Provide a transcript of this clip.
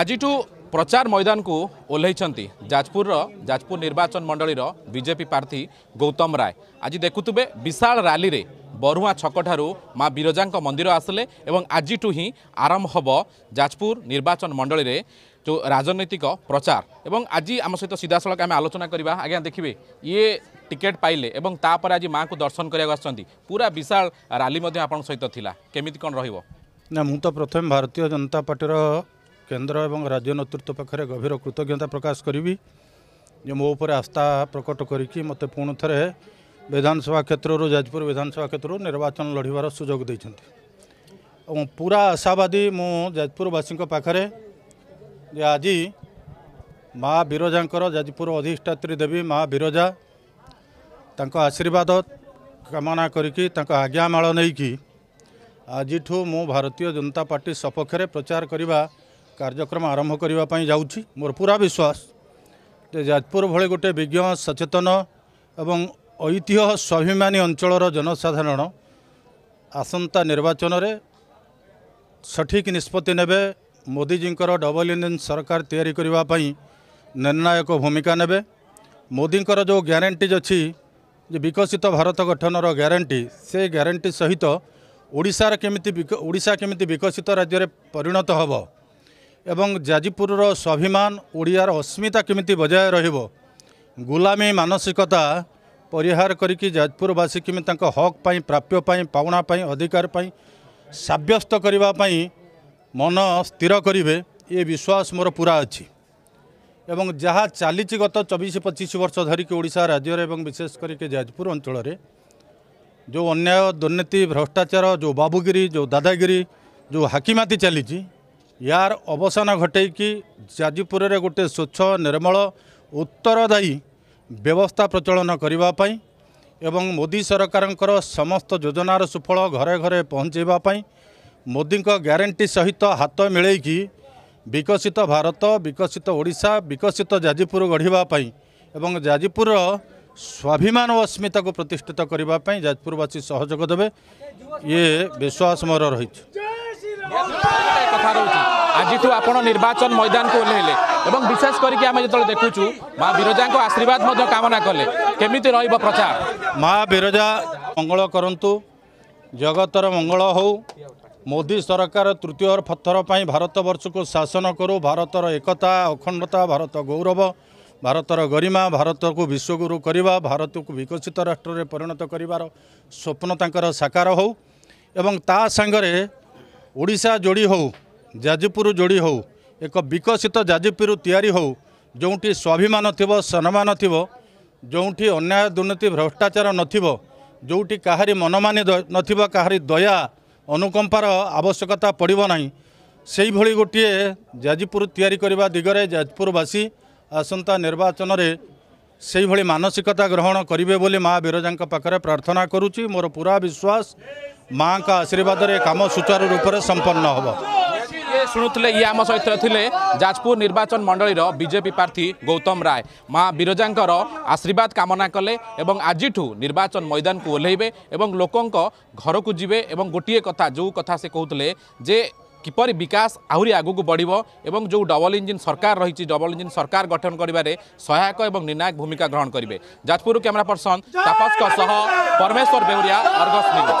আজিঠু প্রচার ময়দানকু ওহ্লাইছেন যাজপুরর যাজপুর নির্বাচন মণ্ডলীর বিজেপি প্রার্থী গৌতম রায় আজ দেখুবে বিশাল রালিরে বরুয়া ছকঠার মা বিরজাঙ্ক মন্দির আসলে এবং আজিঠু হি আরম্ভ হব যাজপুর নির্বাচন মণ্ডলীরে যে রাজনৈতিক প্রচার এবং আজ আমার সহ সিধাসলখ আমি আলোচনা করা আজ্ঞা দেখবে ইয়ে টিকেট পাইলে এবং তাপরে আজ মা দর্শন করা আসছেন পুরা বিশাল রালি আপনার সহ লা কেমি কম রহব না মু প্রথমে ভারতীয় জনতা পার্টির କେନ୍ଦ୍ର ଏବଂ ରାଜ୍ୟ ନେତୃତ୍ୱ ପାଖରେ ଗଭୀର କୃତଜ୍ଞତା ପ୍ରକାଶ କରିବି ଯେ ମୋ ଉପରେ ଆସ୍ଥା ପ୍ରକଟ କରିକି ମୋତେ ପୁଣି ଥରେ ବିଧାନସଭା କ୍ଷେତ୍ରରୁ ଯାଜପୁର ବିଧାନସଭା କ୍ଷେତ୍ରରୁ ନିର୍ବାଚନ ଲଢ଼ିବାର ସୁଯୋଗ ଦେଇଛନ୍ତି ଏବଂ ପୁରା ଆଶାବାଦୀ ମୁଁ ଯାଜପୁରବାସୀଙ୍କ ପାଖରେ ଯେ ଆଜି ମା' ବିରଜାଙ୍କର ଯାଜପୁର ଅଧିଷ୍ଠାତ୍ରୀ ଦେବୀ ମା' ବିରଜା ତାଙ୍କ ଆଶୀର୍ବାଦ କାମନା କରିକି ତାଙ୍କ ଆଜ୍ଞାମାଳ ନେଇକି ଆଜିଠୁ ମୁଁ ଭାରତୀୟ ଜନତା ପାର୍ଟି ସପକ୍ଷରେ ପ୍ରଚାର କରିବା କାର୍ଯ୍ୟକ୍ରମ ଆରମ୍ଭ କରିବା ପାଇଁ ଯାଉଛି ମୋର ପୁରା ବିଶ୍ୱାସ ଯେ ଯାଜପୁର ଭଳି ଗୋଟିଏ ବିଜ୍ଞ ସଚେତନ ଏବଂ ଐତିହ୍ୟ ସ୍ୱାଭିମାନୀ ଅଞ୍ଚଳର ଜନସାଧାରଣ ଆସନ୍ତା ନିର୍ବାଚନରେ ସଠିକ୍ ନିଷ୍ପତ୍ତି ନେବେ ମୋଦିଜୀଙ୍କର ଡବଲ ଇଞ୍ଜିନ୍ ସରକାର ତିଆରି କରିବା ପାଇଁ ନିର୍ଣ୍ଣାୟକ ଭୂମିକା ନେବେ ମୋଦିଙ୍କର ଯେଉଁ ଗ୍ୟାରେଣ୍ଟିଜ୍ ଅଛି ଯେ ବିକଶିତ ଭାରତ ଗଠନର ଗ୍ୟାରେଣ୍ଟି ସେ ଗ୍ୟାରେଣ୍ଟି ସହିତ ଓଡ଼ିଶାର କେମିତି ଓଡ଼ିଶା କେମିତି ବିକଶିତ ରାଜ୍ୟରେ ପରିଣତ ହେବ ଏବଂ ଯାଜପୁରର ସ୍ୱାଭିମାନ ଓଡ଼ିଆର ଅସ୍ମିତା କେମିତି ବଜାୟ ରହିବ ଗୁଲାମୀ ମାନସିକତା ପରିହାର କରିକି ଯାଜପୁରବାସୀ କେମିତି ତାଙ୍କ ହକ୍ ପାଇଁ ପ୍ରାପ୍ୟ ପାଇଁ ପାଉଣା ପାଇଁ ଅଧିକାର ପାଇଁ ସାବ୍ୟସ୍ତ କରିବା ପାଇଁ ମନ ସ୍ଥିର କରିବେ ଏ ବିଶ୍ୱାସ ମୋର ପୁରା ଅଛି ଏବଂ ଯାହା ଚାଲିଛି ଗତ ଚବିଶ ପଚିଶ ବର୍ଷ ଧରିକି ଓଡ଼ିଶା ରାଜ୍ୟରେ ଏବଂ ବିଶେଷ କରିକି ଯାଜପୁର ଅଞ୍ଚଳରେ ଯେଉଁ ଅନ୍ୟାୟ ଦୁର୍ନୀତି ଭ୍ରଷ୍ଟାଚାର ଯେଉଁ ବାବୁଗିରି ଯେଉଁ ଦାଦାଗିରି ଯେଉଁ ହାକିମାତି ଚାଲିଛି ଏହାର ଅବସାନ ଘଟେଇକି ଯାଜପୁରରେ ଗୋଟିଏ ସ୍ୱଚ୍ଛ ନିର୍ମଳ ଉତ୍ତରଦାୟୀ ବ୍ୟବସ୍ଥା ପ୍ରଚଳନ କରିବା ପାଇଁ ଏବଂ ମୋଦି ସରକାରଙ୍କର ସମସ୍ତ ଯୋଜନାର ସୁଫଳ ଘରେ ଘରେ ପହଞ୍ଚାଇବା ପାଇଁ ମୋଦିଙ୍କ ଗ୍ୟାରେଣ୍ଟି ସହିତ ହାତ ମିଳେଇକି ବିକଶିତ ଭାରତ ବିକଶିତ ଓଡ଼ିଶା ବିକଶିତ ଯାଜପୁର ଗଢ଼ିବା ପାଇଁ ଏବଂ ଯାଜପୁରର ସ୍ୱାଭିମାନ ଓ ଅସ୍ମିତାକୁ ପ୍ରତିଷ୍ଠିତ କରିବା ପାଇଁ ଯାଜପୁରବାସୀ ସହଯୋଗ ଦେବେ ଇଏ ବିଶ୍ୱାସ ମୋର ରହିଛି ଆଜିଠୁ ଆପଣ ନିର୍ବାଚନ ମଇଦାନକୁ ଓହ୍ଲାଇଲେ ଏବଂ ବିଶେଷ କରିକି ଆମେ ଯେତେବେଳେ ଦେଖୁଛୁ ମା ବିରଜାଙ୍କ ଆଶୀର୍ବାଦ ମଧ୍ୟ କାମନା କଲେ କେମିତି ରହିବ ପ୍ରଚାର ମା ବିରଜା ମଙ୍ଗଳ କରନ୍ତୁ ଜଗତର ମଙ୍ଗଳ ହଉ ମୋଦି ସରକାର ତୃତୀୟ ପଥର ପାଇଁ ଭାରତବର୍ଷକୁ ଶାସନ କରୁ ଭାରତର ଏକତା ଅଖଣ୍ଡତା ଭାରତ ଗୌରବ ଭାରତର ଗରିମା ଭାରତକୁ ବିଶ୍ୱଗୁରୁ କରିବା ଭାରତକୁ ବିକଶିତ ରାଷ୍ଟ୍ରରେ ପରିଣତ କରିବାର ସ୍ୱପ୍ନ ତାଙ୍କର ସାକାର ହଉ ଏବଂ ତା ସାଙ୍ଗରେ ଓଡ଼ିଶା ଯୋଡ଼ି ହଉ ଯାଜପୁର ଯୋଡ଼ି ହେଉ ଏକ ବିକଶିତ ଯାଜପୁର ତିଆରି ହେଉ ଯେଉଁଠି ସ୍ୱାଭିମାନ ଥିବ ସମ୍ମାନ ଥିବ ଯେଉଁଠି ଅନ୍ୟାୟ ଦୁର୍ନୀତି ଭ୍ରଷ୍ଟାଚାର ନଥିବ ଯେଉଁଠି କାହାରି ମନମାନି ନଥିବ କାହାରି ଦୟା ଅନୁକମ୍ପାର ଆବଶ୍ୟକତା ପଡ଼ିବ ନାହିଁ ସେହିଭଳି ଗୋଟିଏ ଯାଜପୁର ତିଆରି କରିବା ଦିଗରେ ଯାଜପୁରବାସୀ ଆସନ୍ତା ନିର୍ବାଚନରେ ସେହିଭଳି ମାନସିକତା ଗ୍ରହଣ କରିବେ ବୋଲି ମା ବିରଜାଙ୍କ ପାଖରେ ପ୍ରାର୍ଥନା କରୁଛି ମୋର ପୁରା ବିଶ୍ୱାସ ମାଆଙ୍କ ଆଶୀର୍ବାଦରେ କାମ ସୁଚାରୁ ରୂପରେ ସମ୍ପନ୍ନ ହେବ শুণুলে ইয়ে আম সহ লে যাজপুর নির্বাচন মণ্ডলীর বিজেপি প্রার্থী গৌতম রায় মা বিরজাঙ্কর আশীর্বাদ কামনা কলে এবং আজিঠু নির্বাচন ময়দানকু ওহ্লাইবে এবং লোকঙ্ক ঘরক যাবে এবং গোটিয়ে কথা যে কথা সে কুলে যে কিপর বিকাশ আহরি আগুক বড়ব এবং যে ডবল ইঞ্জিন সরকার রয়েছে ডবল ইঞ্জিন সরকার গঠন করবার সহায়ক এবং নির্ণায়ক ভূমিকা গ্রহণ করবে যাজপুর ক্যামেরা পর্সন তাপস পরমেশ্বর বেউরিয়া অর্গস নিউজ